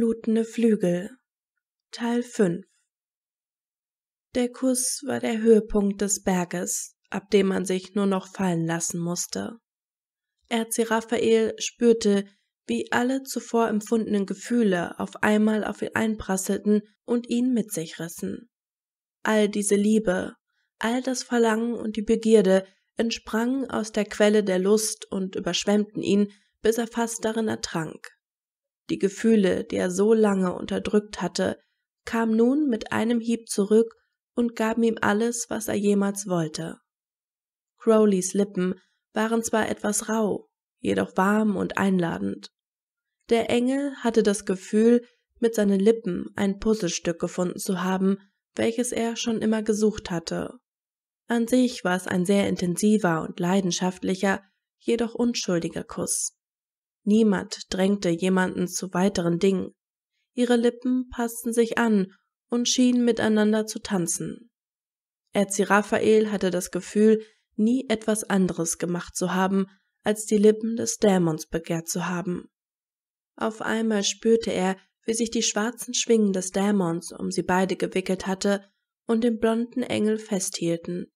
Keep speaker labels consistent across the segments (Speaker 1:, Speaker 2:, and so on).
Speaker 1: blutende Flügel Teil 5 Der Kuss war der Höhepunkt des Berges, ab dem man sich nur noch fallen lassen musste. Erzi Raphael spürte, wie alle zuvor empfundenen Gefühle auf einmal auf ihn einprasselten und ihn mit sich rissen. All diese Liebe, all das Verlangen und die Begierde entsprangen aus der Quelle der Lust und überschwemmten ihn, bis er fast darin ertrank die Gefühle, die er so lange unterdrückt hatte, kam nun mit einem Hieb zurück und gaben ihm alles, was er jemals wollte. Crowleys Lippen waren zwar etwas rau, jedoch warm und einladend. Der Engel hatte das Gefühl, mit seinen Lippen ein Puzzlestück gefunden zu haben, welches er schon immer gesucht hatte. An sich war es ein sehr intensiver und leidenschaftlicher, jedoch unschuldiger Kuss. Niemand drängte jemanden zu weiteren Dingen. Ihre Lippen passten sich an und schienen miteinander zu tanzen. Erzi Raphael hatte das Gefühl, nie etwas anderes gemacht zu haben, als die Lippen des Dämons begehrt zu haben. Auf einmal spürte er, wie sich die schwarzen Schwingen des Dämons um sie beide gewickelt hatte und den blonden Engel festhielten.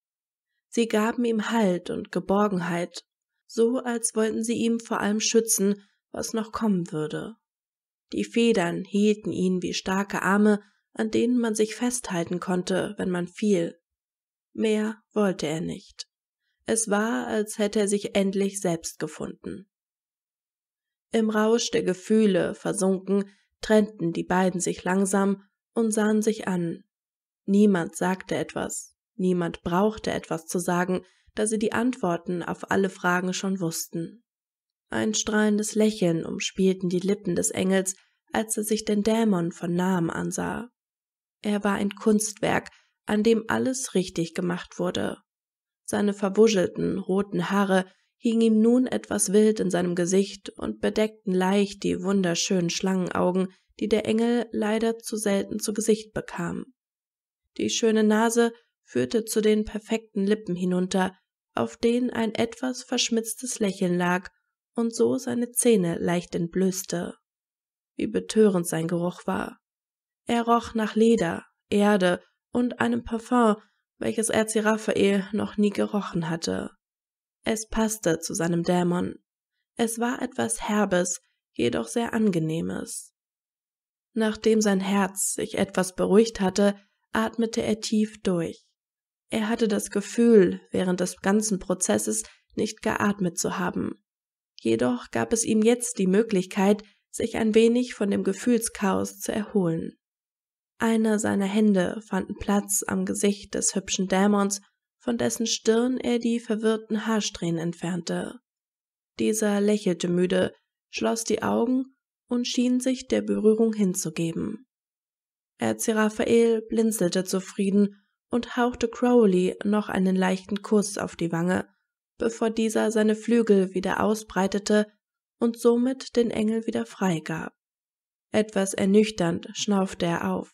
Speaker 1: Sie gaben ihm Halt und Geborgenheit so als wollten sie ihm vor allem schützen, was noch kommen würde. Die Federn hielten ihn wie starke Arme, an denen man sich festhalten konnte, wenn man fiel. Mehr wollte er nicht. Es war, als hätte er sich endlich selbst gefunden. Im Rausch der Gefühle versunken, trennten die beiden sich langsam und sahen sich an. Niemand sagte etwas, niemand brauchte etwas zu sagen, da sie die Antworten auf alle Fragen schon wussten. Ein strahlendes Lächeln umspielten die Lippen des Engels, als er sich den Dämon von nahem ansah. Er war ein Kunstwerk, an dem alles richtig gemacht wurde. Seine verwuschelten, roten Haare hingen ihm nun etwas wild in seinem Gesicht und bedeckten leicht die wunderschönen Schlangenaugen, die der Engel leider zu selten zu Gesicht bekam. Die schöne Nase führte zu den perfekten Lippen hinunter, auf denen ein etwas verschmitztes Lächeln lag und so seine Zähne leicht entblößte. Wie betörend sein Geruch war. Er roch nach Leder, Erde und einem Parfum, welches Raphael noch nie gerochen hatte. Es passte zu seinem Dämon. Es war etwas Herbes, jedoch sehr Angenehmes. Nachdem sein Herz sich etwas beruhigt hatte, atmete er tief durch. Er hatte das Gefühl, während des ganzen Prozesses nicht geatmet zu haben. Jedoch gab es ihm jetzt die Möglichkeit, sich ein wenig von dem Gefühlschaos zu erholen. Eine seiner Hände fanden Platz am Gesicht des hübschen Dämons, von dessen Stirn er die verwirrten Haarsträhnen entfernte. Dieser lächelte müde, schloss die Augen und schien sich der Berührung hinzugeben. Er Zeraphael blinzelte zufrieden und hauchte Crowley noch einen leichten Kuss auf die Wange, bevor dieser seine Flügel wieder ausbreitete und somit den Engel wieder freigab. Etwas ernüchternd schnaufte er auf.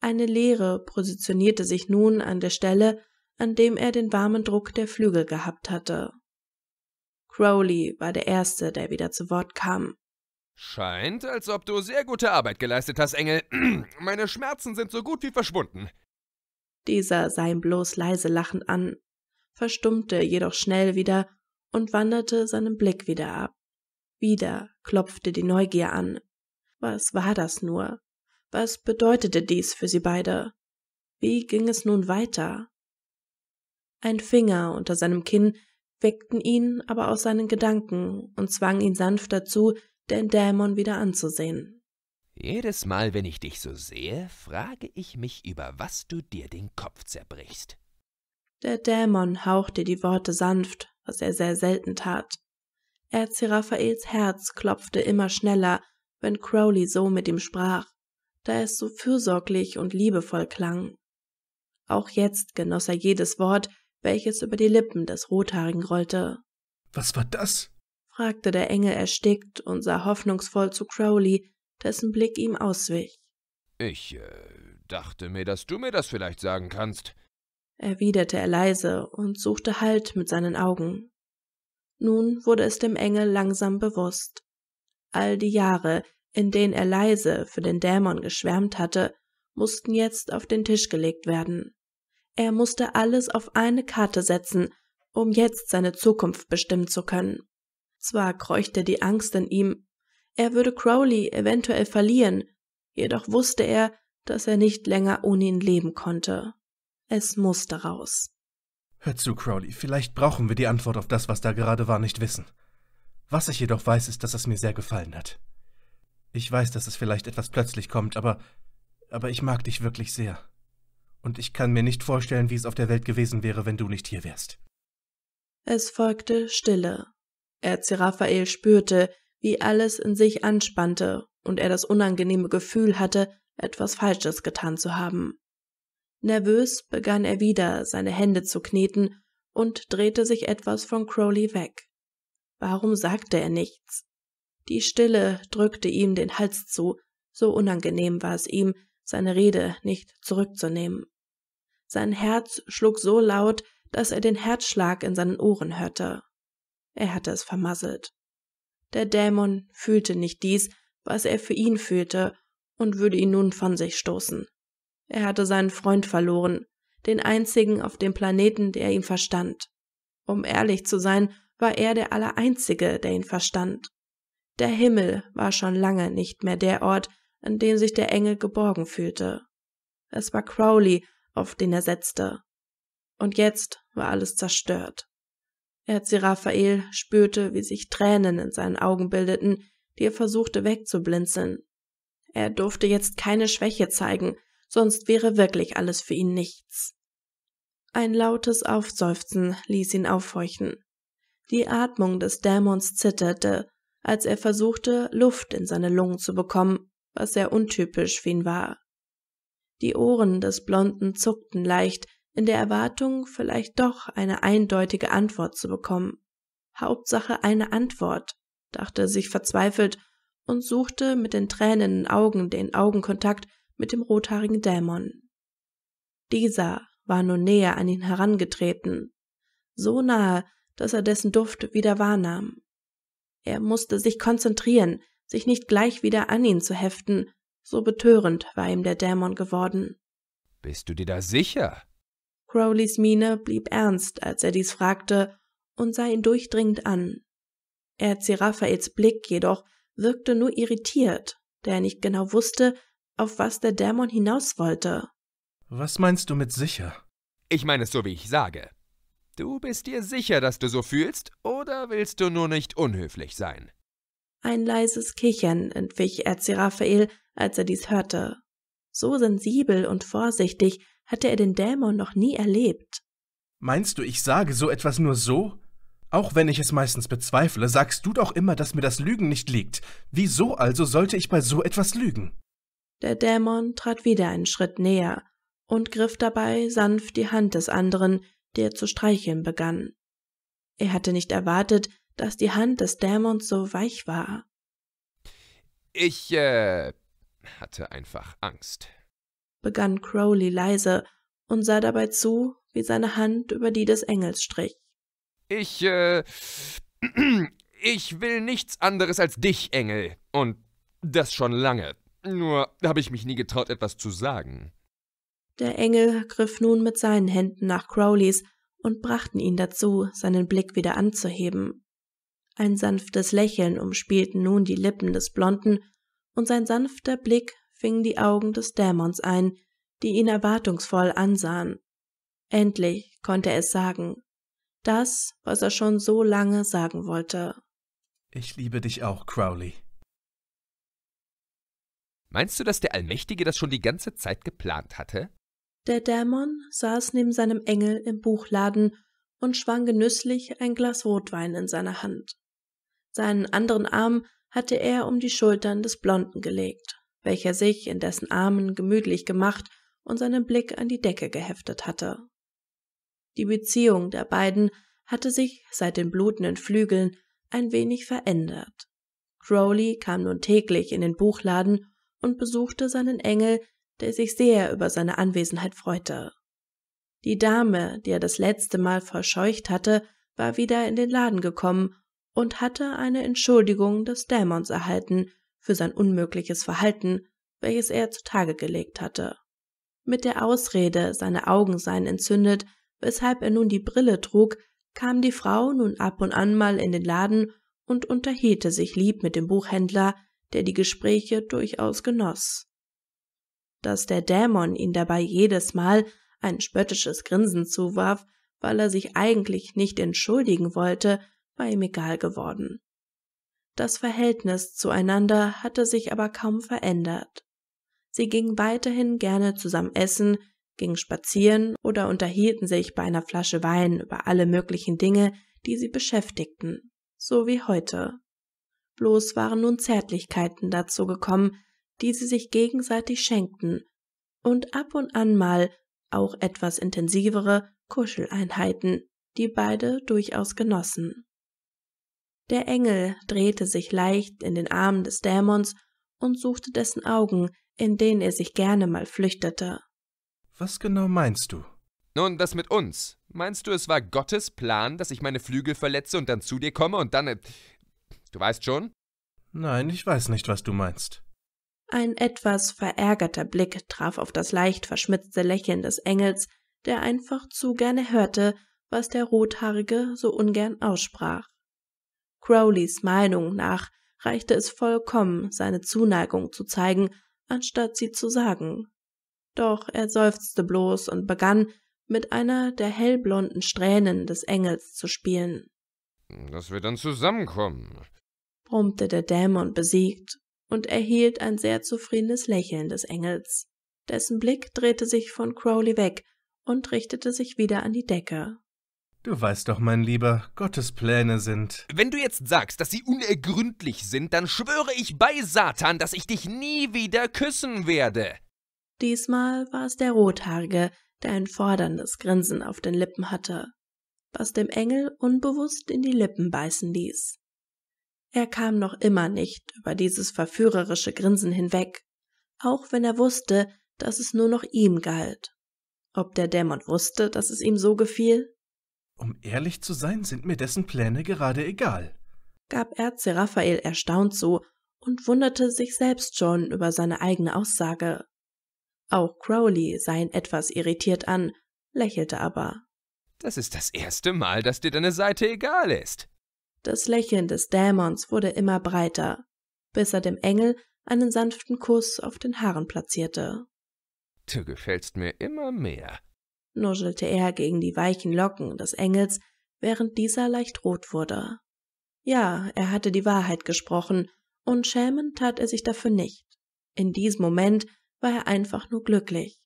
Speaker 1: Eine Leere positionierte sich nun an der Stelle, an dem er den warmen Druck der Flügel gehabt hatte. Crowley war der Erste, der wieder zu Wort kam.
Speaker 2: Scheint, als ob du sehr gute Arbeit geleistet hast, Engel. Meine Schmerzen sind so gut wie verschwunden.
Speaker 1: Dieser sah ihn bloß leise lachend an, verstummte jedoch schnell wieder und wanderte seinen Blick wieder ab. Wieder klopfte die Neugier an. Was war das nur? Was bedeutete dies für sie beide? Wie ging es nun weiter? Ein Finger unter seinem Kinn weckten ihn aber aus seinen Gedanken und zwang ihn sanft dazu, den Dämon wieder anzusehen.
Speaker 2: Jedes Mal, wenn ich dich so sehe, frage ich mich, über was du dir den Kopf zerbrichst.
Speaker 1: Der Dämon hauchte die Worte sanft, was er sehr selten tat. Erzraphaels Herz klopfte immer schneller, wenn Crowley so mit ihm sprach, da es so fürsorglich und liebevoll klang. Auch jetzt genoss er jedes Wort, welches über die Lippen des Rothaarigen rollte.
Speaker 2: Was war das?
Speaker 1: fragte der Engel erstickt und sah hoffnungsvoll zu Crowley, dessen Blick ihm auswich.
Speaker 2: Ich äh, dachte mir, dass du mir das vielleicht sagen kannst,
Speaker 1: erwiderte er leise und suchte Halt mit seinen Augen. Nun wurde es dem Engel langsam bewusst. All die Jahre, in denen er leise für den Dämon geschwärmt hatte, mussten jetzt auf den Tisch gelegt werden. Er musste alles auf eine Karte setzen, um jetzt seine Zukunft bestimmen zu können. Zwar kreuchte die Angst in ihm, er würde Crowley eventuell verlieren, jedoch wusste er, dass er nicht länger ohne ihn leben konnte. Es musste raus.
Speaker 2: Hör zu, Crowley, vielleicht brauchen wir die Antwort auf das, was da gerade war, nicht wissen. Was ich jedoch weiß, ist, dass es mir sehr gefallen hat. Ich weiß, dass es vielleicht etwas plötzlich kommt, aber aber ich mag dich wirklich sehr. Und ich kann mir nicht vorstellen, wie es auf der Welt gewesen wäre, wenn du nicht hier wärst.
Speaker 1: Es folgte Stille. Er Raphael spürte, wie alles in sich anspannte und er das unangenehme Gefühl hatte, etwas Falsches getan zu haben. Nervös begann er wieder, seine Hände zu kneten und drehte sich etwas von Crowley weg. Warum sagte er nichts? Die Stille drückte ihm den Hals zu, so unangenehm war es ihm, seine Rede nicht zurückzunehmen. Sein Herz schlug so laut, dass er den Herzschlag in seinen Ohren hörte. Er hatte es vermasselt. Der Dämon fühlte nicht dies, was er für ihn fühlte, und würde ihn nun von sich stoßen. Er hatte seinen Freund verloren, den einzigen auf dem Planeten, der ihn verstand. Um ehrlich zu sein, war er der Allereinzige, der ihn verstand. Der Himmel war schon lange nicht mehr der Ort, an dem sich der Engel geborgen fühlte. Es war Crowley, auf den er setzte. Und jetzt war alles zerstört. Erzi Raphael spürte, wie sich Tränen in seinen Augen bildeten, die er versuchte wegzublinzeln. Er durfte jetzt keine Schwäche zeigen, sonst wäre wirklich alles für ihn nichts. Ein lautes Aufseufzen ließ ihn aufhorchen. Die Atmung des Dämons zitterte, als er versuchte, Luft in seine Lungen zu bekommen, was sehr untypisch für ihn war. Die Ohren des Blonden zuckten leicht, in der Erwartung, vielleicht doch eine eindeutige Antwort zu bekommen. Hauptsache eine Antwort, dachte er sich verzweifelt und suchte mit den tränenden Augen den Augenkontakt mit dem rothaarigen Dämon. Dieser war nun näher an ihn herangetreten, so nahe, dass er dessen Duft wieder wahrnahm. Er musste sich konzentrieren, sich nicht gleich wieder an ihn zu heften, so betörend war ihm der Dämon geworden.
Speaker 2: Bist du dir da sicher?
Speaker 1: Crowleys Miene blieb ernst, als er dies fragte, und sah ihn durchdringend an. Erzieher Raphaels Blick jedoch wirkte nur irritiert, da er nicht genau wusste, auf was der Dämon hinaus wollte. Was meinst du mit sicher?
Speaker 2: Ich meine es so, wie ich sage. Du bist dir sicher, dass du so fühlst, oder willst du nur nicht unhöflich sein?
Speaker 1: Ein leises Kichern entwich Erzi Raphael, als er dies hörte. So sensibel und vorsichtig hatte er den Dämon noch nie erlebt.
Speaker 2: Meinst du, ich sage so etwas nur so? Auch wenn ich es meistens bezweifle, sagst du doch immer, dass mir das Lügen nicht liegt. Wieso also sollte ich bei so etwas lügen?
Speaker 1: Der Dämon trat wieder einen Schritt näher und griff dabei sanft die Hand des anderen, der zu streicheln begann. Er hatte nicht erwartet, dass die Hand des Dämons so weich war.
Speaker 2: Ich, äh, hatte einfach Angst
Speaker 1: begann Crowley leise und sah dabei zu, wie seine Hand über die des Engels strich.
Speaker 2: Ich, äh, ich will nichts anderes als dich, Engel. Und das schon lange. Nur habe ich mich nie getraut, etwas zu sagen.
Speaker 1: Der Engel griff nun mit seinen Händen nach Crowleys und brachten ihn dazu, seinen Blick wieder anzuheben. Ein sanftes Lächeln umspielten nun die Lippen des Blonden, und sein sanfter Blick fingen die Augen des Dämons ein, die ihn erwartungsvoll ansahen. Endlich konnte er es sagen. Das, was er schon so lange sagen wollte.
Speaker 2: Ich liebe dich auch, Crowley. Meinst du, dass der Allmächtige das schon die ganze Zeit geplant hatte?
Speaker 1: Der Dämon saß neben seinem Engel im Buchladen und schwang genüsslich ein Glas Rotwein in seiner Hand. Seinen anderen Arm hatte er um die Schultern des Blonden gelegt welcher sich in dessen Armen gemütlich gemacht und seinen Blick an die Decke geheftet hatte. Die Beziehung der beiden hatte sich seit den blutenden Flügeln ein wenig verändert. Crowley kam nun täglich in den Buchladen und besuchte seinen Engel, der sich sehr über seine Anwesenheit freute. Die Dame, die er das letzte Mal verscheucht hatte, war wieder in den Laden gekommen und hatte eine Entschuldigung des Dämons erhalten, für sein unmögliches Verhalten, welches er zutage gelegt hatte. Mit der Ausrede, seine Augen seien entzündet, weshalb er nun die Brille trug, kam die Frau nun ab und an mal in den Laden und unterhielte sich lieb mit dem Buchhändler, der die Gespräche durchaus genoss. Dass der Dämon ihn dabei jedes Mal ein spöttisches Grinsen zuwarf, weil er sich eigentlich nicht entschuldigen wollte, war ihm egal geworden. Das Verhältnis zueinander hatte sich aber kaum verändert. Sie gingen weiterhin gerne zusammen essen, gingen spazieren oder unterhielten sich bei einer Flasche Wein über alle möglichen Dinge, die sie beschäftigten, so wie heute. Bloß waren nun Zärtlichkeiten dazu gekommen, die sie sich gegenseitig schenkten, und ab und an mal auch etwas intensivere Kuscheleinheiten, die beide durchaus genossen. Der Engel drehte sich leicht in den Armen des Dämons und suchte dessen Augen, in denen er sich gerne mal flüchtete. Was genau meinst du?
Speaker 2: Nun, das mit uns. Meinst du, es war Gottes Plan, dass ich meine Flügel verletze und dann zu dir komme und dann. Äh, du weißt schon? Nein, ich weiß nicht, was du meinst.
Speaker 1: Ein etwas verärgerter Blick traf auf das leicht verschmitzte Lächeln des Engels, der einfach zu gerne hörte, was der Rothaarige so ungern aussprach. Crowleys Meinung nach reichte es vollkommen, seine Zuneigung zu zeigen, anstatt sie zu sagen. Doch er seufzte bloß und begann, mit einer der hellblonden Strähnen des Engels zu spielen.
Speaker 2: Dass wir dann zusammenkommen,
Speaker 1: brummte der Dämon besiegt und erhielt ein sehr zufriedenes Lächeln des Engels. Dessen Blick drehte sich von Crowley weg und richtete sich wieder an die Decke.
Speaker 2: Du weißt doch, mein Lieber, Gottes Pläne sind. Wenn du jetzt sagst, dass sie unergründlich sind, dann schwöre ich bei Satan, dass ich dich nie wieder küssen werde.
Speaker 1: Diesmal war es der Rothaarige, der ein forderndes Grinsen auf den Lippen hatte, was dem Engel unbewusst in die Lippen beißen ließ. Er kam noch immer nicht über dieses verführerische Grinsen hinweg, auch wenn er wusste, dass es nur noch ihm galt. Ob der Dämon wusste, dass es ihm so gefiel?
Speaker 2: Um ehrlich zu sein, sind mir dessen Pläne gerade egal,
Speaker 1: gab Erze Raphael erstaunt zu und wunderte sich selbst schon über seine eigene Aussage. Auch Crowley sah ihn etwas irritiert an, lächelte aber.
Speaker 2: Das ist das erste Mal, dass dir deine Seite egal
Speaker 1: ist. Das Lächeln des Dämons wurde immer breiter, bis er dem Engel einen sanften Kuss auf den Haaren platzierte.
Speaker 2: Du gefällst mir immer mehr,
Speaker 1: nuschelte er gegen die weichen Locken des Engels, während dieser leicht rot wurde. Ja, er hatte die Wahrheit gesprochen, und schämen tat er sich dafür nicht. In diesem Moment war er einfach nur glücklich.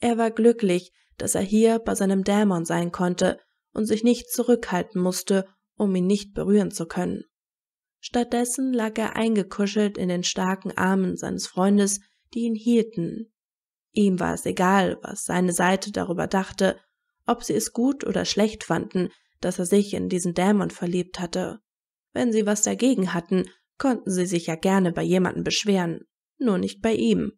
Speaker 1: Er war glücklich, dass er hier bei seinem Dämon sein konnte und sich nicht zurückhalten musste, um ihn nicht berühren zu können. Stattdessen lag er eingekuschelt in den starken Armen seines Freundes, die ihn hielten, Ihm war es egal, was seine Seite darüber dachte, ob sie es gut oder schlecht fanden, dass er sich in diesen Dämon verliebt hatte. Wenn sie was dagegen hatten, konnten sie sich ja gerne bei jemandem beschweren, nur nicht bei ihm,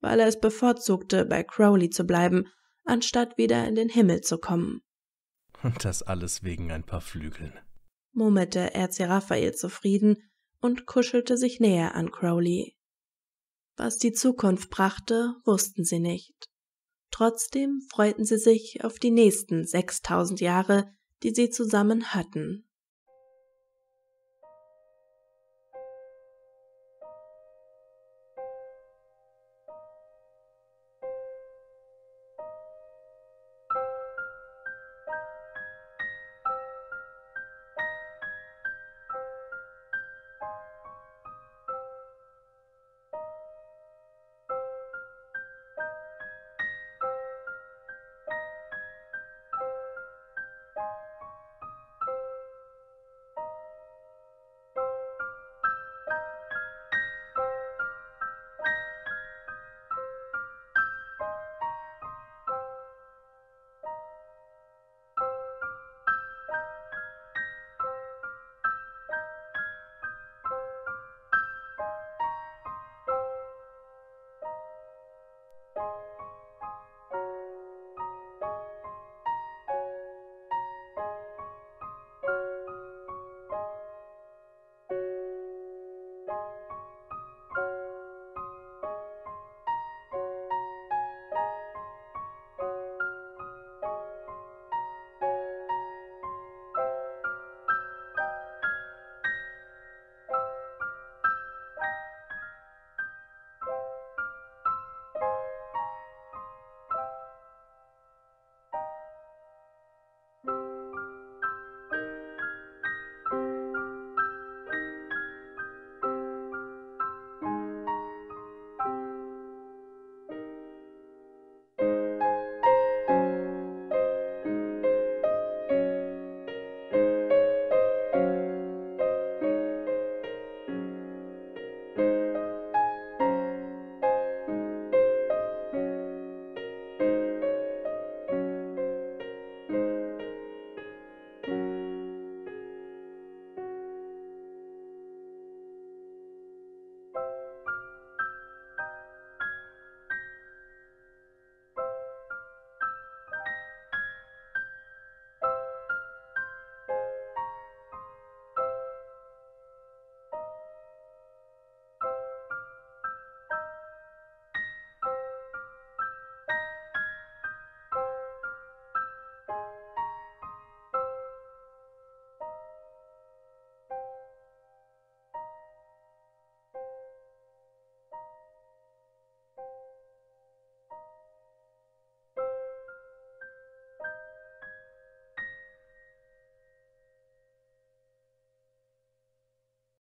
Speaker 1: weil er es bevorzugte, bei Crowley zu bleiben, anstatt wieder in den Himmel zu kommen.
Speaker 2: Und das alles wegen ein paar Flügeln,
Speaker 1: murmelte Raphael zufrieden und kuschelte sich näher an Crowley. Was die Zukunft brachte, wussten sie nicht. Trotzdem freuten sie sich auf die nächsten 6000 Jahre, die sie zusammen hatten.